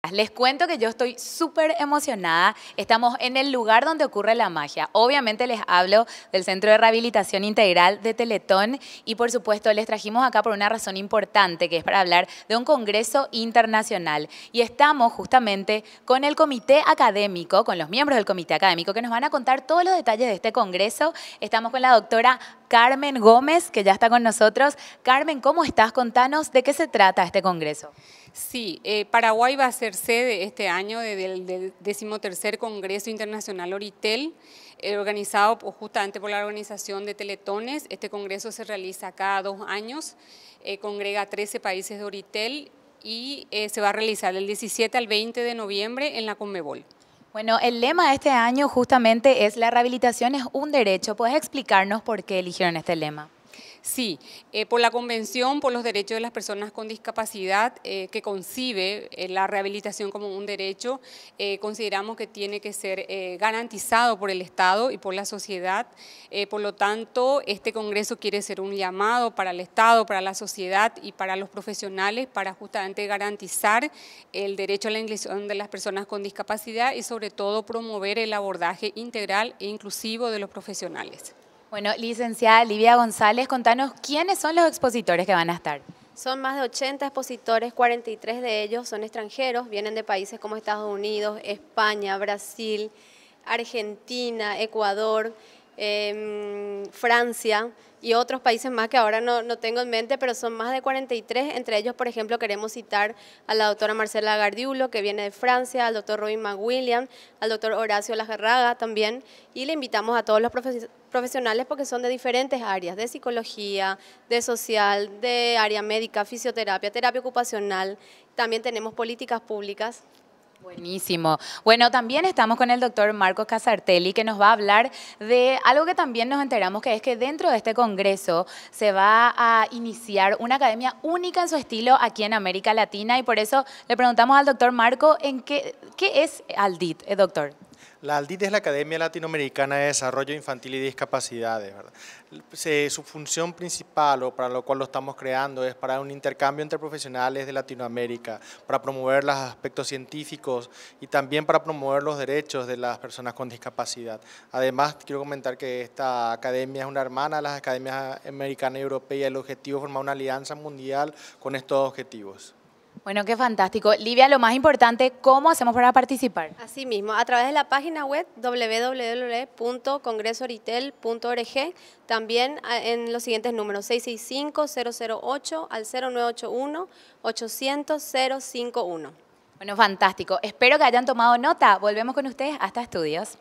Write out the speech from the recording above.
Ah, les cuento que yo estoy súper emocionada. Estamos en el lugar donde ocurre la magia. Obviamente les hablo del Centro de Rehabilitación Integral de Teletón y por supuesto les trajimos acá por una razón importante que es para hablar de un congreso internacional. Y estamos justamente con el comité académico, con los miembros del comité académico que nos van a contar todos los detalles de este congreso. Estamos con la doctora Carmen Gómez que ya está con nosotros. Carmen, ¿cómo estás? Contanos de qué se trata este congreso. Sí, eh, Paraguay va a ser sede este año del, decimotercer Congreso Internacional Oritel, eh, organizado justamente por la organización de Teletones. Este congreso se realiza cada dos años, eh, congrega 13 países de Oritel y se va a realizar del 17 al 20 de noviembre en la Conmebol. Bueno, el lema de este año justamente es la rehabilitación es un derecho. ¿Puedes explicarnos por qué eligieron este lema? Sí, eh, por la Convención por los Derechos de las Personas con Discapacidad, eh, que concibe eh, la rehabilitación como un derecho, consideramos que tiene que ser garantizado por el Estado y por la sociedad. por lo tanto, este Congreso quiere ser un llamado para el Estado, para la sociedad y para los profesionales para justamente garantizar el derecho a la inclusión de las personas con discapacidad y sobre todo promover el abordaje integral e inclusivo de los profesionales. Bueno, licenciada Livia González, contanos quiénes son los expositores que van a estar. Son más de 80 expositores, 43 de ellos son extranjeros, vienen de países como Estados Unidos, España, Brasil, Argentina, Ecuador. Em, Francia y otros países más que ahora no, tengo en mente, pero son más de 43. Entre ellos, por ejemplo, queremos citar a la doctora Marcela Gardiulo, que viene de Francia, al doctor Robin McWilliam, al doctor Horacio Lajarraga también, y le invitamos a todos los profesionales porque son de diferentes áreas, de psicología, de social, de área médica, fisioterapia, terapia ocupacional. También tenemos políticas públicas Buenísimo. Bueno, también estamos con el doctor Marco Casartelli, que nos va a hablar de algo que también nos enteramos, que es que dentro de este congreso se va a iniciar una academia única en su estilo aquí en América Latina y por eso le preguntamos al doctor Marco en qué, es Aldit, eh, doctor. La ALDIT es la Academia Latinoamericana de Desarrollo Infantil y Discapacidades. su función principal, o para lo cual lo estamos creando, es para un intercambio entre profesionales de Latinoamérica, para promover los aspectos científicos y también para promover los derechos de las personas con discapacidad. Además, quiero comentar que esta academia es una hermana de las academias americana y europea. El objetivo es formar una alianza mundial con estos objetivos. Bueno, qué fantástico. Livia, lo más importante, ¿cómo hacemos para participar? Así mismo, a través de la página web www.congresoritel.org, también ah, en los siguientes números, 665-008 al 0981-800-051. Bueno, fantástico. Espero que hayan tomado nota. Volvemos con ustedes hasta estudios.